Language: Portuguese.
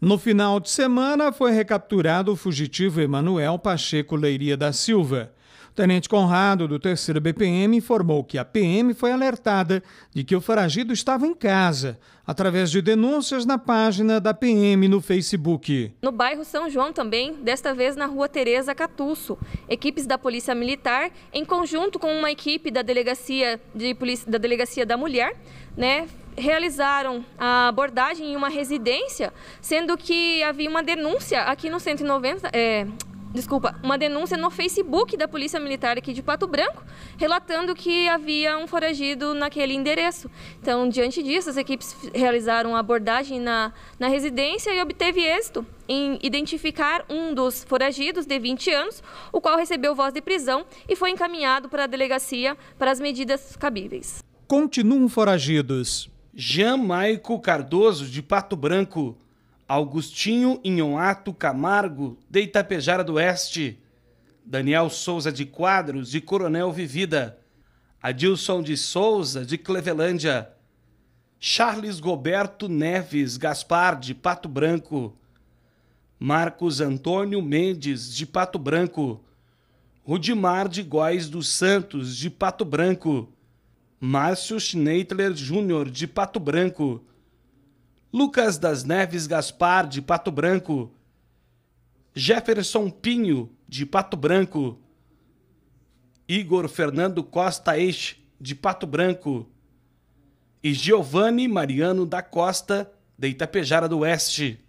No final de semana, foi recapturado o fugitivo Emanuel Pacheco Leiria da Silva. O tenente Conrado, do 3 BPM, informou que a PM foi alertada de que o foragido estava em casa, através de denúncias na página da PM no Facebook. No bairro São João também, desta vez na rua Tereza Catusso, equipes da Polícia Militar, em conjunto com uma equipe da Delegacia, de Polícia, da, Delegacia da Mulher, né, realizaram a abordagem em uma residência, sendo que havia uma denúncia aqui no 190, é, desculpa, uma denúncia no Facebook da Polícia Militar aqui de Pato Branco, relatando que havia um foragido naquele endereço. Então, diante disso, as equipes realizaram uma abordagem na, na residência e obteve êxito em identificar um dos foragidos de 20 anos, o qual recebeu voz de prisão e foi encaminhado para a delegacia para as medidas cabíveis. Continuam foragidos. Jamaico Cardoso, de Pato Branco, Augustinho Inhonato Camargo, de Itapejara do Oeste, Daniel Souza de Quadros, de Coronel Vivida, Adilson de Souza, de Clevelândia, Charles Goberto Neves Gaspar, de Pato Branco, Marcos Antônio Mendes, de Pato Branco, Rudimar de Góis dos Santos, de Pato Branco, Márcio Schneitler Júnior, de Pato Branco, Lucas das Neves Gaspar, de Pato Branco. Jefferson Pinho, de Pato Branco. Igor Fernando Costa Eix, de Pato Branco. E Giovanni Mariano da Costa, de Itapejara do Oeste.